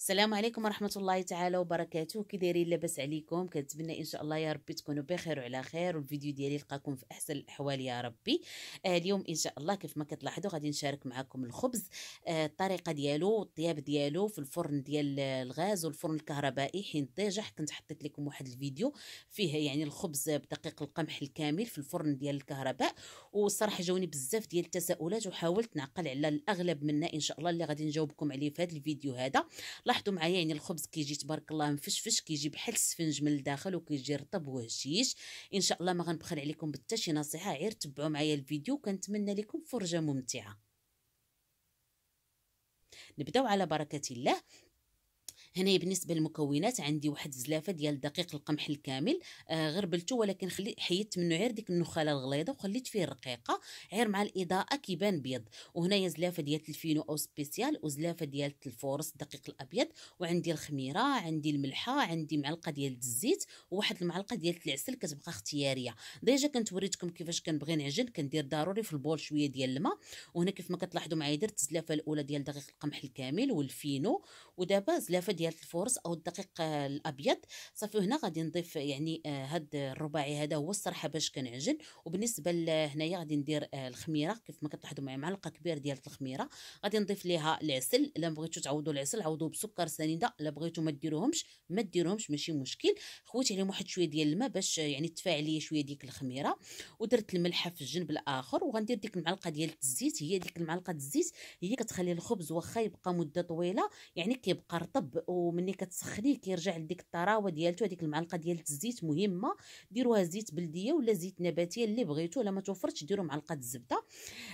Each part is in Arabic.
السلام عليكم ورحمه الله تعالى وبركاته كديري لبس لاباس عليكم كنتمنى ان شاء الله يا ربي تكونوا بخير وعلى خير والفيديو ديالي لقاكم في احسن الاحوال يا ربي آه اليوم ان شاء الله كيف ما كتلاحظوا غادي نشارك معكم الخبز آه الطريقه ديالو والطياب ديالو في الفرن ديال الغاز والفرن الكهربائي حين طيجح كنت حطيت لكم واحد الفيديو فيه يعني الخبز بدقيق القمح الكامل في الفرن ديال الكهرباء وصراحة جاوني بزاف ديال التساؤلات وحاولت نعقل على الاغلب منا ان شاء الله اللي غادي نجاوبكم عليه في هذا الفيديو هذا لاحظوا معايا يعني الخبز كيجي تبارك الله مفشفش كيجي بحال السفنج من الداخل وكيجي رطب وهشيش ان شاء الله ما غنبخل عليكم بالتا شي نصيحه غير تبعوا معايا الفيديو كنتمنى لكم فرجه ممتعه نبداو على بركه الله هنا بالنسبه للمكونات عندي واحد زلافه ديال دقيق القمح الكامل آه غربلته ولكن خلي حيدت منه غير ديك النخاله الغليظه وخليت فيه الرقيقه غير مع الاضاءه كيبان بيض وهنايا زلافه ديال الفينو او سبيسيال وزلافه ديال الفورس الدقيق الابيض وعندي الخميره عندي الملحه عندي معلقه ديال الزيت وواحد المعلقه ديال العسل كتبقى اختياريه ديجا كنت وريتكم كيفاش كنبغي نعجن كندير ضروري في البول شويه ديال الماء وهنا كيف ما كتلاحظوا معايا درت الزلافه الاولى ديال دقيق القمح الكامل والفينو ودابا زلافه ديال الفورس او الدقيق آه، الابيض صافي هنا غادي نضيف آه، يعني آه، هاد الرباعي هذا هو الصراحه باش كنعجن وبالنسبه لهنايا غادي ندير الخميره كيف ما كتلاحظوا معايا معلقه كبيره ديال الخميره غادي نضيف ليها العسل الا بغيتو تعوضوا العسل عوضوا بسكر سنيده الا بغيتو ما ديروهمش ما ديروهمش ماشي مشكل خويت عليهم واحد شويه ديال الماء باش يعني تفاعل ليا شويه ديك الخميره ودرت الملحه في الجنب الاخر وغندير ديك المعلقه ديال الزيت هي ديك المعلقه الزيت هي كتخلي الخبز واخا يبقى مده طويله يعني كي كيبقى رطب ومني كتسخنيه كيرجع لديك الطراوه ديالته هذيك المعلقه ديال الزيت مهمه ديروها زيت بلديه ولا زيت نباتيه اللي بغيتو الا ما توفرتش ديروا معلقه الزبده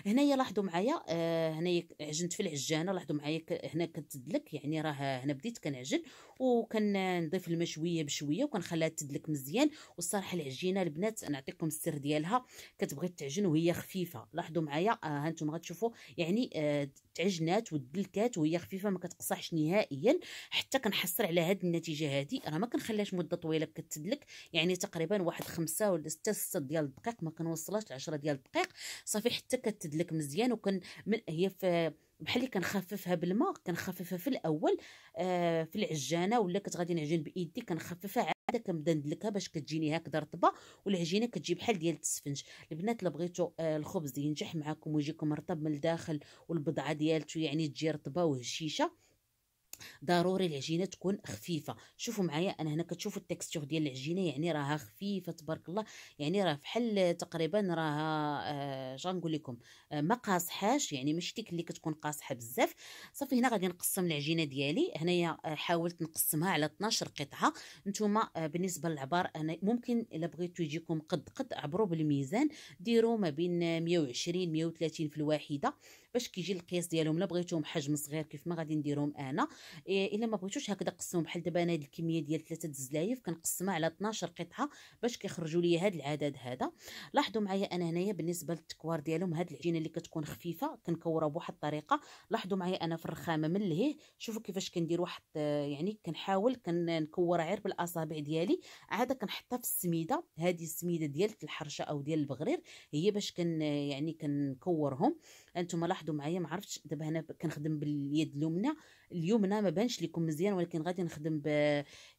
هنايا لاحظوا معايا آه، هنايا عجنت في العجانه لاحظوا معايا هنا كتدلك يعني راه هنا بديت كنعجن وكنضيف المشويه بشويه وكنخليها تدلك مزيان والصراحه العجينه البنات نعطيكم السر ديالها كتبغي تعجن وهي خفيفه لاحظوا معايا آه، ها انتم غتشوفوا يعني آه، تعجنات ودلكات وهي خفيفه ما كتقصحش نهائيا حتى كنحصل على هاد النتيجه هادي راه ما كنخليهاش مده طويله كتدلك يعني تقريبا واحد خمسة ولا ستة ستة ديال الدقائق ما كنوصلهاش لعشرة ديال الدقائق صافي حتى كتدلك مزيان وكن من هي في بحال اللي كنخففها بالماء كنخففها في الاول آه في العجانه ولا كتغادي نعجن بايدي كنخففها كنبدا ندلكها باش كتجيني هكذا رطبه والعجينه كتجي بحال ديال التسفنج البنات الا بغيتو آه الخبز ينجح معكم ويجيكم رطب من الداخل والبضعه ديالته يعني تجي رطبه وهشيشه ضروري العجينه تكون خفيفه شوفوا معايا انا هنا كتشوفوا التكستور ديال العجينه يعني راها خفيفه تبارك الله يعني راه بحال تقريبا راها شغنقول آه لكم آه ما قاصحاش يعني ماشي ديك اللي كتكون قاصحه بزاف صافي هنا غادي نقسم العجينه ديالي هنايا آه، حاولت نقسمها على 12 قطعه نتوما آه بالنسبه للعبار انا ممكن الا بغيتو يجيكم قد قد عبروا بالميزان ديروا ما بين 120 130 في الواحده باش كيجي القياس ديالهم الا بغيتوهم حجم صغير كيف ما غادي نديرهم انا إيه، الا ما بغيتوش هكذا قسمهم بحال دابا انا هاد الكميه ديال ثلاثه الزلايف كنقسمها على 12 قطعه باش كيخرجوا لي هاد العدد هذا لاحظوا معايا انا هنايا بالنسبه للتكوار ديالهم هاد العجينه اللي كتكون خفيفه كنكورها بواحد الطريقه لاحظوا معايا انا في الرخامه من لهيه شوفوا كيفاش كندير واحد يعني كنحاول كنكورها غير بالاصابع ديالي عاد كنحطها في السميده هذه السميده ديال الحرشه او ديال البغرير هي باش كن يعني كنكورهم انتم لاحظوا معايا ما عرفتش دابا هنا كنخدم باليد اليمنى اليمنى ما بانش لكم مزيان ولكن غادي نخدم ب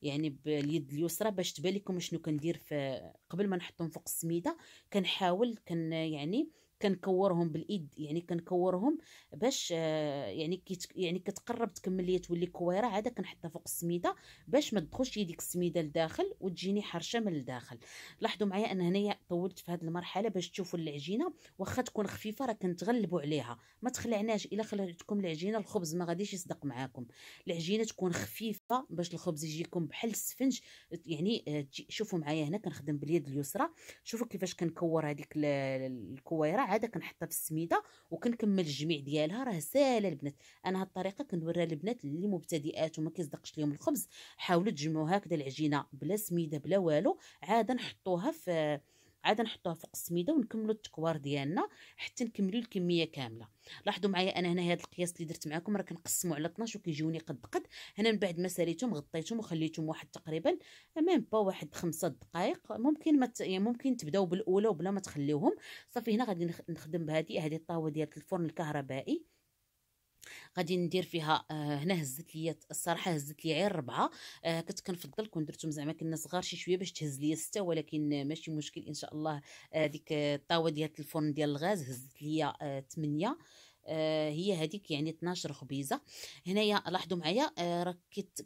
يعني باليد اليسرى باش تبان لكم شنو كندير في قبل ما نحطهم فوق السميده كنحاول كن يعني كنكورهم بالايد يعني كنكورهم باش آه، يعني كيت يعني كتقرب تكمل ليا تولي كويره عاده كنحطها فوق السميده باش ما تدخلش يديك السميده لداخل وتجيني حرشه من الداخل لاحظوا معايا ان هنايا طولت في هذه المرحله باش تشوفوا العجينه واخا تكون خفيفه راه كنتغلبوا عليها ما تخلعناش الا خلعتكم العجينه الخبز ما غاديش يصدق معاكم العجينه تكون خفيفه باش الخبز يجيكم بحال السفنج يعني آه، شوفوا معايا هنا كنخدم باليد اليسرى شوفوا كيفاش كنكور هذيك الكويره عاده كنحطها في السميده وكنكمل الجميع ديالها راه ساهله البنات انا هاد الطريقه كنوريها البنات اللي مبتدئات وما كيصدقش لهم الخبز حاولوا تجمعوا هكذا العجينه بلا سميده بلا والو عاده نحطوها في عاد نحطوها فوق السميده ونكملوا التكوار ديالنا حتى نكملوا الكميه كامله لاحظوا معايا انا هنا هذا القياس اللي درت معكم راه كنقسموا على 12 وكيجوني قد قد هنا من بعد ما ساليتهم غطيتهم وخليتهم واحد تقريبا ميم با واحد خمسة دقائق ممكن ما مت... يعني ممكن تبداو بالاولى وبلا ما تخليوهم صافي هنا غادي نخدم بهذه هذه الطاوه ديال الفرن الكهربائي غادي ندير فيها آه هنا هزت لي الصراحه هزت لي غير ربعه آه كنت كنفضل كون درتهم زعما كنا صغار شي شويه باش تهز لي سته ولكن ماشي مشكل ان شاء الله آه ديك الطاوه ديال الفرن ديال الغاز هزت لي 8 آه، آه، هي هذيك يعني 12 خبيزه هنايا لاحظوا معايا راه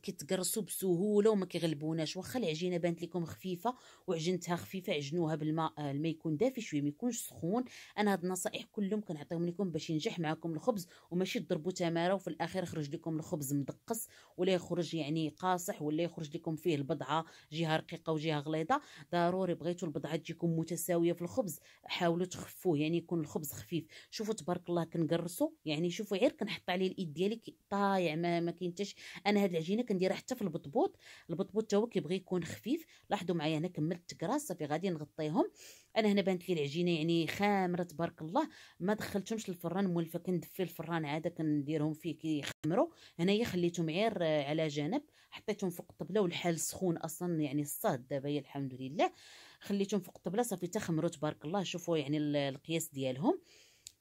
كيتقرصوا بسهوله وما كيغلبوناش واخا العجينه بانت لكم خفيفه وعجنتها خفيفه عجنوها بالماء آه، الماء يكون دافي شويه ما يكونش سخون انا هاد النصائح كلهم كنعطيهم لكم باش ينجح معكم الخبز وماشي تضربوا تماره وفي الاخير يخرج لكم الخبز مدقص ولا يخرج يعني قاصح ولا يخرج لكم فيه البضعه جهه رقيقه وجهه غليظه ضروري بغيتوا البضعه تجيكم متساويه في الخبز حاولوا تخفوه يعني يكون الخبز خفيف شوفوا تبارك الله كنقرص نفرسو يعني شوفوا غير كنحط عليه الايد ديالي طايع ما ما كاينتش انا هاد العجينه كنديرها حتى في البطبوط البطبوط حتى هو كيبغي يكون خفيف لاحظوا معايا انا كملت تكراس صافي غادي نغطيهم انا هنا بانت لي العجينه يعني خامره تبارك الله ما دخلتهمش للفران مولفه كندفي الفران عاده كنديرهم فيه كيخمروا هنايا خليتهم غير على جنب حطيتهم فوق الطبله والحال سخون اصلا يعني الصاد دابا الحمد لله خليتهم فوق الطبله صافي تخمروا تبارك الله شوفوا يعني القياس ديالهم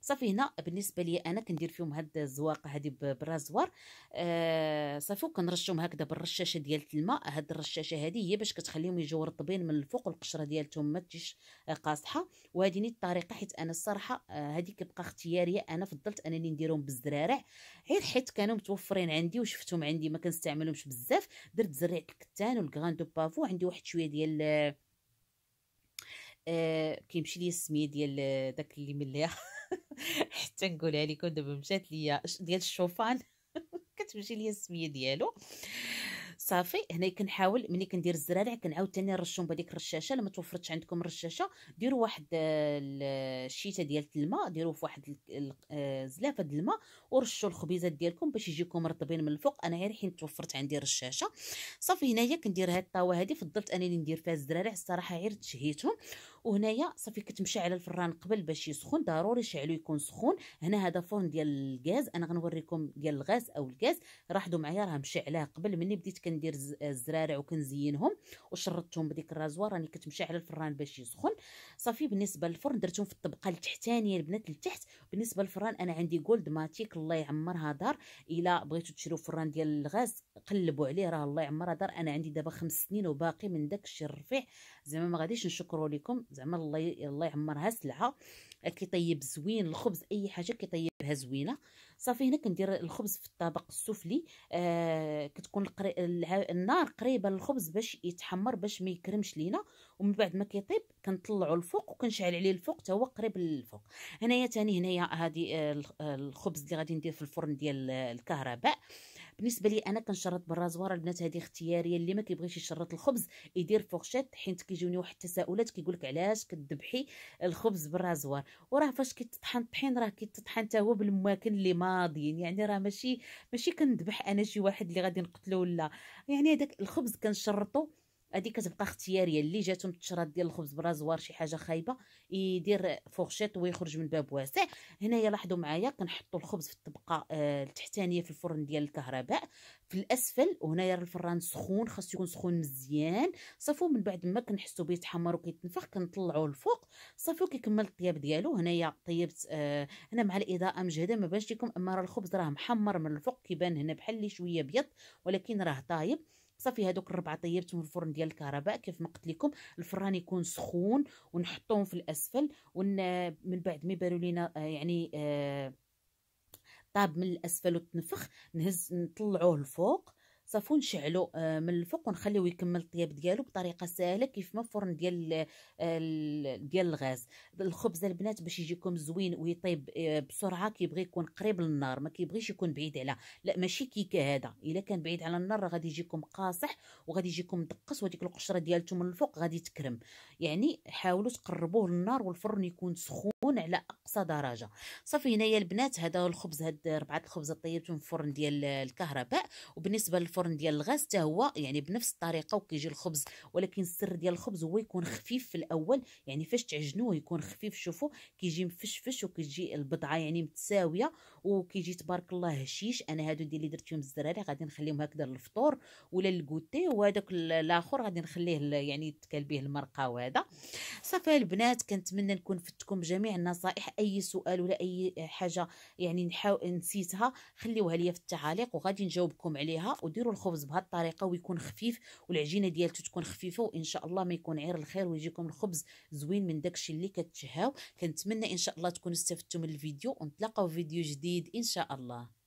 صافي هنا بالنسبه لي انا كندير فيهم هاد الزواق هادي برازوار آه صافي وكنرشهم هكذا بالرشاشه ديال الماء هاد الرشاشه هادي هي باش كتخليهم يجيو رطبين من الفوق القشره ديالتهم ما تجيش آه، قاصحه ني الطريقه حيت انا الصراحه آه، هادي كتبقى اختياريه انا فضلت انني نديرهم بالزرارع غير حيت كانوا متوفرين عندي وشفتهم عندي ما كنستعملهمش بزاف درت زريع الكتان والكغان دو بافو عندي واحد شويه ديال آه, آه، كيمشي ليا السميه ديال داك اللي مليح حتى نقولها لكم دابا مشات ليا ديال الشوفان كتمشي ليا السميه ديالو صافي هنا كنحاول ملي كندير الزرارع كنعاود ثاني نرشهم بهذيك الرشاشه لما توفرتش عندكم الرشاشه ديروا واحد آه، الشيته ديال الماء ديروه في واحد آه، زلافه د الماء ورشوا الخبيزات ديالكم باش يجيكم رطبين من الفوق انا غير حين توفرت عندي الرشاشه صافي هنايا كندير هاد الطاوه هادي فضلت انني ندير فيها الزرارع الصراحه غير تشهيتهم وهنايا صافي كتمشي على الفران قبل باش يسخن ضروري شعلو يكون سخون هنا هذا فرن ديال الغاز انا غنوريكم ديال الغاز او الغاز راه حدو معايا راه مشعلاه قبل مني بديت كندير الزرارع وكنزينهم وشرطتهم بديك الرازوار راني كتمشي على الفران باش يسخن صافي بالنسبه للفرن درتهم في الطبقه التحتانيه البنات لتحت بالنسبه للفران انا عندي جولد ماتيك الله يعمرها دار الا بغيتو تشريو فران ديال الغاز قلبوا عليه راه الله يعمرها دار انا عندي دابا خمس سنين وباقي من داك الشيء الرفيع زعما ما غاديش نشكروا لكم زعما الله الله يعمرها سلعه كيطيب زوين الخبز اي حاجه كيطيبها زوينه صافي هنا كندير الخبز في الطبق السفلي آه كتكون القري... النار قريبه للخبز باش يتحمر باش ما يكرمش لينا ومن بعد ما كيطيب كنطلعو الفوق وكنشعل عليه الفوق حتى هو قريب للفوق هنايا ثاني هنايا هذه آه، آه، الخبز اللي غادي ندير في الفرن ديال الكهرباء آه بالنسبه لي انا كنشرط بالرازوار البنات هذه اختياريه اللي ما كيبغيش يشرط الخبز يدير فورشيت حيت كيجوني واحد التساؤلات كيقول لك علاش كتذبحي الخبز بالرازوار وراه فاش كيتطحن الطحين راه كيتطحن حتى هو بالماكن اللي ماضيين يعني راه ماشي ماشي كندبح انا شي واحد اللي غادي نقتلو ولا يعني هذاك الخبز كنشرطو هذه كتبقى اختياريه اللي جاتو متشرات ديال الخبز برازوار شي حاجه خايبه يدير فورشيط ويخرج من باب واسع هنايا لاحظوا معايا كنحطوا الخبز في الطبقه آه، التحتانيه في الفرن ديال الكهرباء في الاسفل وهنايا الفران سخون خاص يكون سخون مزيان صافو من بعد ما كنحسوا به يتحمر وكيتنفخ كنطلعوه الفوق صافي كيكمل الطياب ديالو هنايا طيبت آه هنا مع الاضاءه مجهده ما باش لكم اما راه الخبز راه محمر من الفوق كيبان هنا بحال شويه ابيض ولكن راه طايب صافي هادوك الربعه طيبتهم في الفرن ديال الكهرباء كيف ما قلت لكم الفران يكون سخون ونحطوهم في الاسفل ون من بعد ما يبانوا لينا آه، يعني آه، طاب من الاسفل وتنفخ نهز نطلعوه لفوق صافو نشعلو آه، من الفوق ونخليه يكمل الطياب ديالو بطريقه سهله كيف ما الفرن ديال آه، ديال الغاز الخبز البنات باش يجيكم زوين ويطيب آه، بسرعه كيبغي يكون قريب للنار ما كيبغيش يكون بعيد على لا ماشي كيكه هذا الا كان بعيد على النار غادي يجيكم قاصح وغادي يجيكم دقس وديك القشره ديالته من الفوق غادي تكرم يعني حاولوا تقربوه للنار والفرن يكون سخون على اقصى درجه صافي هنايا البنات هذا الخبز هاد ربعه الخبز طيبتهم في الفرن ديال الكهرباء وبالنسبه للفرن الفرن ديال الغاز حتى هو يعني بنفس الطريقه وكيجي الخبز ولكن السر ديال الخبز هو يكون خفيف في الاول يعني فاش تعجنوه يكون خفيف شوفوا كيجي مفشفش وكيجي البضعه يعني متساويه وكيجي تبارك الله هشيش انا هادو ديال اللي درت فيهم الزراري غادي نخليهم هكذا للفطور ولا للكوتي وهذاك الاخر غادي نخليه يعني تكال به المرقه وهذا صافي البنات كنتمنى نكون فدتكم جميع النصائح اي سؤال ولا اي حاجه يعني نحاول نسيتها خليوها ليا في التعاليق وغادي نجاوبكم عليها وديروا نديروا الخبز بهذه الطريقه ويكون خفيف والعجينه ديالته تكون خفيفه وان شاء الله ما يكون عير الخير ويجيكم الخبز زوين من داكشي اللي كتشهاو كنتمنى ان شاء الله تكونوا استفدتوا من الفيديو ونتلاقاو في فيديو جديد ان شاء الله